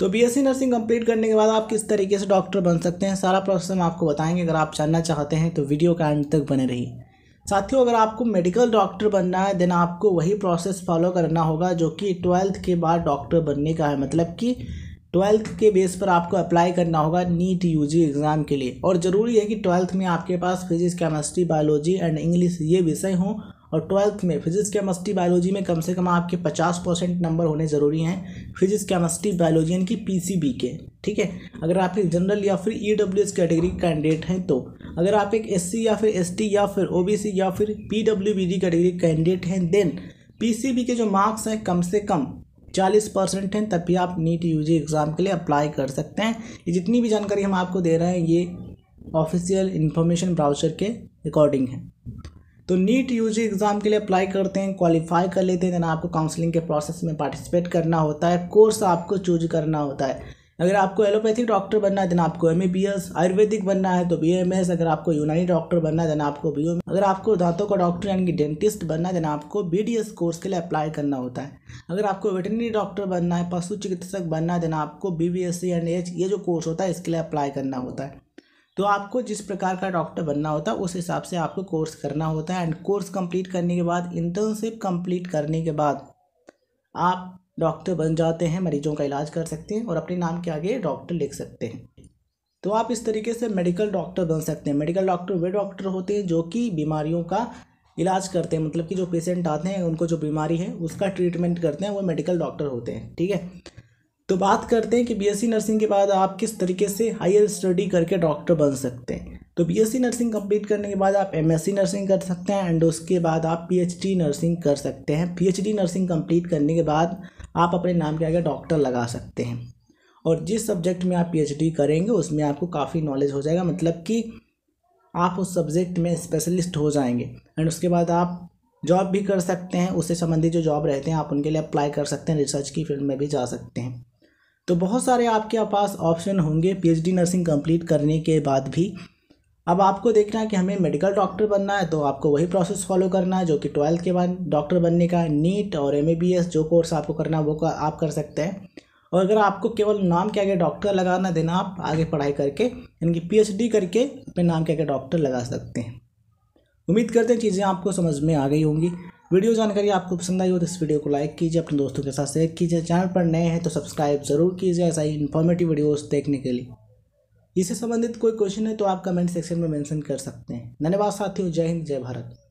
तो BSc nursing complete करने के बाद आप किस तरीके से डॉक्टर बन सकते हैं सारा प्रोसेस हम आपको बताएंगे अगर आप जानना चाहते हैं तो वीडियो का एंड तक बने रहिए साथियों अगर आपको मेडिकल डॉक्टर बनना है देन आपको वही प्रोसेस फॉलो करना होगा जो कि ट्वेल्थ के बाद डॉक्टर बनने का है मतलब कि ट्वेल्थ के बेस पर आपको अप्लाई करना होगा नीट जी एग्ज़ाम के लिए और ज़रूरी है कि ट्वेल्थ में आपके पास physics chemistry biology and English ये विषय हों और ट्वेल्थ में फिजिक्स केमिस्ट्री बायोलॉजी में कम से कम आपके पचास परसेंट नंबर होने ज़रूरी हैं फिजिक्स केमिस्ट्री बायोलॉजी यानी कि बी के ठीक है अगर आप एक जनरल या फिर E W S category candidate हैं तो अगर आप एक एस सी या फिर एस टी या फिर ओ बी सी या फिर P W B D category candidate हैं देन पी सी बी के जो मार्क्स हैं कम से कम चालीस परसेंट हैं तभी आप नीट यू जी एग्ज़ाम के लिए अप्लाई कर सकते हैं ये जितनी भी जानकारी हम आपको दे रहे हैं ये ऑफिशियल इन्फॉर्मेशन ब्राउचर के अकॉर्डिंग है तो नीट यूजी एग्ज़ाम के लिए अप्लाई करते हैं क्वालिफाई कर लेते हैं देन आपको काउंसलिंग के प्रोसेस में पार्टिसिपेट करना होता है कोर्स आपको चूज करना होता है अगर आपको एलोपैथिक डॉक्टर बनना है देन आपको एम आयुर्वेदिक बनना है तो बी अगर आपको यूनानी डॉक्टर बनना है देन आपको बी अगर आपको दांतों का डॉक्टर यानी कि डेंटिस्ट बनना है देन आपको बी कोर्स के लिए अप्लाई करना होता है अगर आपको वेटनरी डॉक्टर बनना है पशु चिकित्सक बनना है देन आपको B B S C and H ये जो कोर्स होता है इसके लिए अप्लाई करना होता है तो आपको जिस प्रकार का डॉक्टर बनना होता है उस हिसाब से आपको कोर्स करना होता है एंड कोर्स कंप्लीट करने के बाद इंटर्नशिप कंप्लीट करने के बाद आप डॉक्टर बन जाते हैं मरीजों का इलाज कर सकते हैं और अपने नाम के आगे डॉक्टर लिख सकते हैं तो आप इस तरीके से मेडिकल डॉक्टर बन सकते हैं मेडिकल डॉक्टर वे डॉक्टर होते हैं जो कि बीमारियों का इलाज करते हैं मतलब कि जो पेशेंट आते हैं उनको जो बीमारी है उसका ट्रीटमेंट करते हैं वो मेडिकल डॉक्टर होते हैं ठीक है तो बात करते हैं कि बीएससी नर्सिंग के बाद आप किस तरीके से हायर स्टडी करके डॉक्टर बन सकते हैं तो बीएससी नर्सिंग कंप्लीट करने के बाद आप एमएससी नर्सिंग कर सकते हैं एंड उसके बाद आप पीएचडी नर्सिंग कर सकते हैं पीएचडी नर्सिंग कंप्लीट करने के बाद आप अपने नाम के आगे डॉक्टर लगा सकते हैं और जिस सब्जेक्ट में आप पीएचडी करेंगे उसमें आपको काफ़ी नॉलेज हो जाएगा मतलब कि आप उस सब्जेक्ट में स्पेशलिस्ट हो जाएंगे एंड उसके बाद आप जॉब भी कर सकते हैं उससे संबंधित जो जॉब रहते हैं आप उनके लिए अप्लाई कर सकते हैं रिसर्च की फील्ड में भी जा सकते हैं तो बहुत सारे आपके पास ऑप्शन होंगे पीएचडी नर्सिंग कंप्लीट करने के बाद भी अब आपको देखना है कि हमें मेडिकल डॉक्टर बनना है तो आपको वही प्रोसेस फॉलो करना है जो कि ट्वेल्थ के बाद डॉक्टर बनने का नीट और एम जो कोर्स आपको करना है वो कर, आप कर सकते हैं और अगर आपको केवल नाम के आगे डॉक्टर लगाना देना आप आगे पढ़ाई करके यानी कि पीएचडी करके अपने नाम के आगे डॉक्टर लगा सकते हैं उम्मीद करते हैं चीज़ें आपको समझ में आ गई होंगी वीडियो जानकारी आपको पसंद आई हो तो इस वीडियो को लाइक कीजिए अपने दोस्तों के साथ शेयर कीजिए चैनल पर नए हैं तो सब्सक्राइब जरूर कीजिए ऐसा ही इन्फॉर्मेटिव वीडियोस देखने के लिए इससे संबंधित कोई क्वेश्चन है तो आप कमेंट सेक्शन में मेंशन कर सकते हैं धन्यवाद साथियों जय हिंद जय भारत